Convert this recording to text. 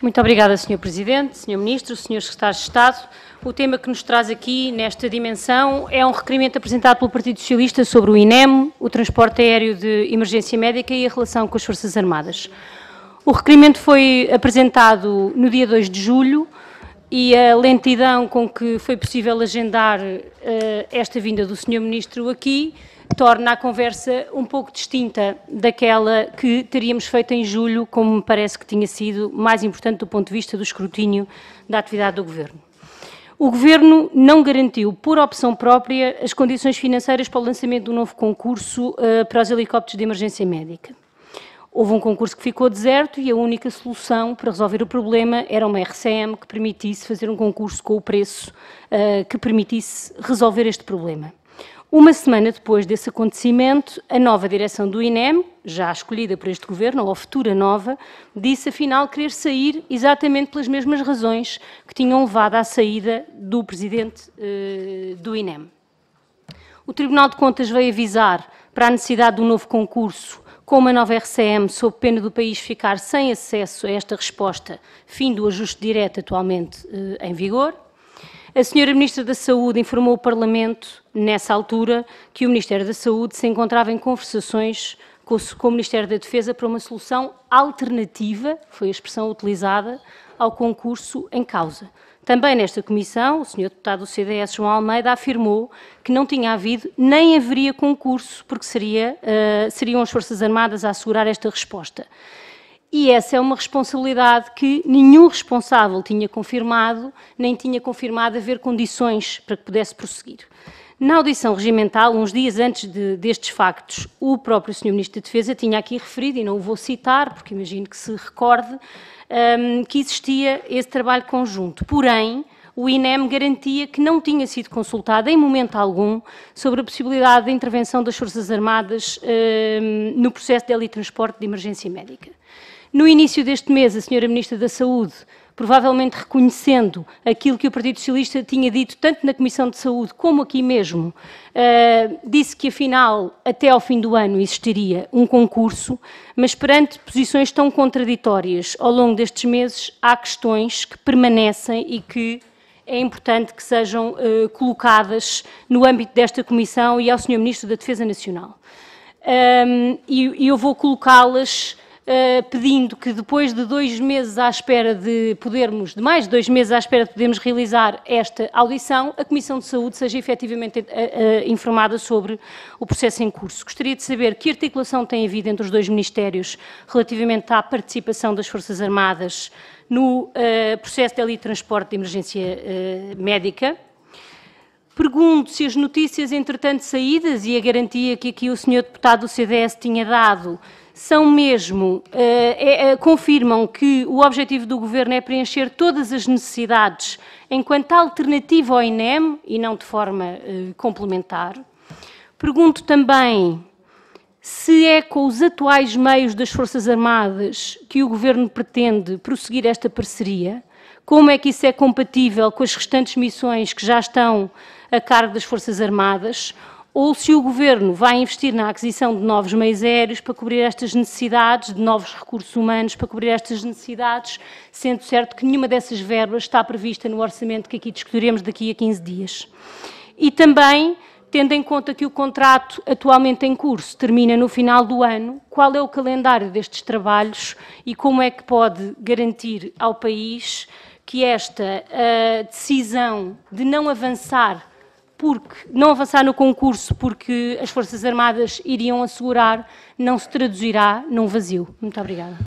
Muito obrigada, Sr. Presidente, Sr. Ministro, Sr. Secretário de Estado. O tema que nos traz aqui nesta dimensão é um requerimento apresentado pelo Partido Socialista sobre o INEM, o transporte aéreo de emergência médica e a relação com as Forças Armadas. O requerimento foi apresentado no dia 2 de julho e a lentidão com que foi possível agendar uh, esta vinda do Sr. Ministro aqui torna a conversa um pouco distinta daquela que teríamos feito em julho, como me parece que tinha sido mais importante do ponto de vista do escrutínio da atividade do Governo. O Governo não garantiu, por opção própria, as condições financeiras para o lançamento do novo concurso uh, para os helicópteros de emergência médica. Houve um concurso que ficou deserto e a única solução para resolver o problema era uma RCM que permitisse fazer um concurso com o preço uh, que permitisse resolver este problema. Uma semana depois desse acontecimento, a nova direção do INEM, já escolhida por este governo, ou a futura nova, disse afinal querer sair exatamente pelas mesmas razões que tinham levado à saída do presidente uh, do INEM. O Tribunal de Contas veio avisar para a necessidade de um novo concurso como a nova RCM, sob pena do país ficar sem acesso a esta resposta, fim do ajuste direto atualmente eh, em vigor, a Sra. Ministra da Saúde informou o Parlamento, nessa altura, que o Ministério da Saúde se encontrava em conversações com o, com o Ministério da Defesa para uma solução alternativa, foi a expressão utilizada, ao concurso em causa, também nesta comissão, o senhor deputado do CDS, João Almeida, afirmou que não tinha havido nem haveria concurso, porque seria, uh, seriam as Forças Armadas a assegurar esta resposta. E essa é uma responsabilidade que nenhum responsável tinha confirmado, nem tinha confirmado haver condições para que pudesse prosseguir. Na audição regimental, uns dias antes de, destes factos, o próprio Sr. Ministro da Defesa tinha aqui referido, e não o vou citar, porque imagino que se recorde, um, que existia esse trabalho conjunto. Porém, o INEM garantia que não tinha sido consultado em momento algum sobre a possibilidade de intervenção das Forças Armadas um, no processo de transporte de emergência médica. No início deste mês, a senhora Ministra da Saúde, provavelmente reconhecendo aquilo que o Partido Socialista tinha dito tanto na Comissão de Saúde como aqui mesmo, uh, disse que afinal até ao fim do ano existiria um concurso, mas perante posições tão contraditórias ao longo destes meses, há questões que permanecem e que é importante que sejam uh, colocadas no âmbito desta Comissão e ao Sr. Ministro da Defesa Nacional. Um, ehm, e eu vou colocá-las eh, pedindo que depois de dois meses à espera de podermos, de mais de dois meses à espera de podermos realizar esta audição, a Comissão de Saúde seja efetivamente eh, eh, informada sobre o processo em curso. Gostaria de saber que articulação tem havido entre os dois ministérios relativamente à participação das Forças Armadas no processo de transporte de emergência médica, Pergunto se as notícias, entretanto, saídas e a garantia que aqui o senhor deputado do CDS tinha dado são mesmo, eh, é, eh, confirmam que o objetivo do Governo é preencher todas as necessidades enquanto alternativa ao INEM e não de forma eh, complementar. Pergunto também se é com os atuais meios das Forças Armadas que o Governo pretende prosseguir esta parceria, como é que isso é compatível com as restantes missões que já estão a cargo das Forças Armadas, ou se o Governo vai investir na aquisição de novos meios aéreos para cobrir estas necessidades, de novos recursos humanos para cobrir estas necessidades, sendo certo que nenhuma dessas verbas está prevista no orçamento que aqui discutiremos daqui a 15 dias. E também, tendo em conta que o contrato atualmente em curso termina no final do ano, qual é o calendário destes trabalhos e como é que pode garantir ao país que esta uh, decisão de não avançar porque não avançar no concurso porque as Forças Armadas iriam assegurar não se traduzirá num vazio. Muito obrigada.